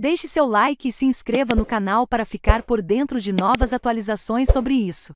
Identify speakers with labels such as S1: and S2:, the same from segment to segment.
S1: Deixe seu like e se inscreva no canal para ficar por dentro de novas atualizações sobre isso.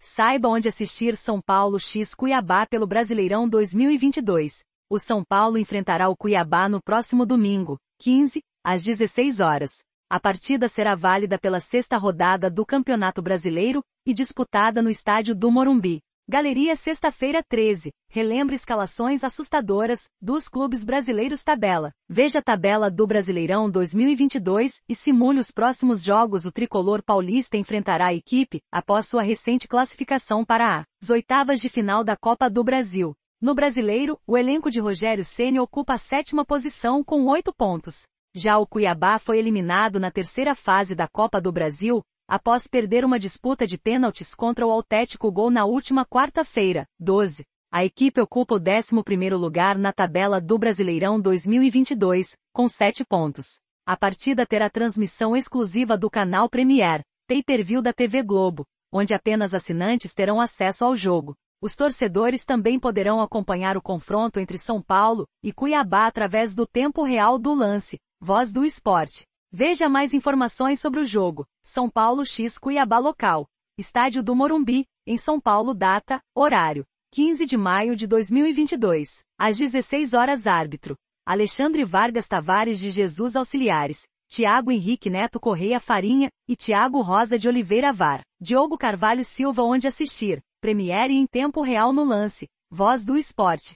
S1: Saiba onde assistir São Paulo x Cuiabá pelo Brasileirão 2022. O São Paulo enfrentará o Cuiabá no próximo domingo, 15, às 16 horas. A partida será válida pela sexta rodada do Campeonato Brasileiro e disputada no estádio do Morumbi. Galeria sexta-feira 13. Relembra escalações assustadoras dos clubes brasileiros tabela. Veja a tabela do Brasileirão 2022 e simule os próximos jogos. O tricolor paulista enfrentará a equipe após sua recente classificação para as oitavas de final da Copa do Brasil. No brasileiro, o elenco de Rogério Ceni ocupa a sétima posição com oito pontos. Já o Cuiabá foi eliminado na terceira fase da Copa do Brasil, após perder uma disputa de pênaltis contra o Atlético Gol na última quarta-feira, 12. A equipe ocupa o 11º lugar na tabela do Brasileirão 2022, com 7 pontos. A partida terá transmissão exclusiva do canal Premier, pay-per-view da TV Globo, onde apenas assinantes terão acesso ao jogo. Os torcedores também poderão acompanhar o confronto entre São Paulo e Cuiabá através do tempo real do lance, Voz do Esporte. Veja mais informações sobre o jogo. São Paulo X Cuiabá local. Estádio do Morumbi, em São Paulo data, horário. 15 de maio de 2022, às 16 horas árbitro. Alexandre Vargas Tavares de Jesus Auxiliares, Tiago Henrique Neto Correia Farinha e Tiago Rosa de Oliveira Var. Diogo Carvalho Silva onde assistir. Premiere em tempo real no lance. Voz do esporte.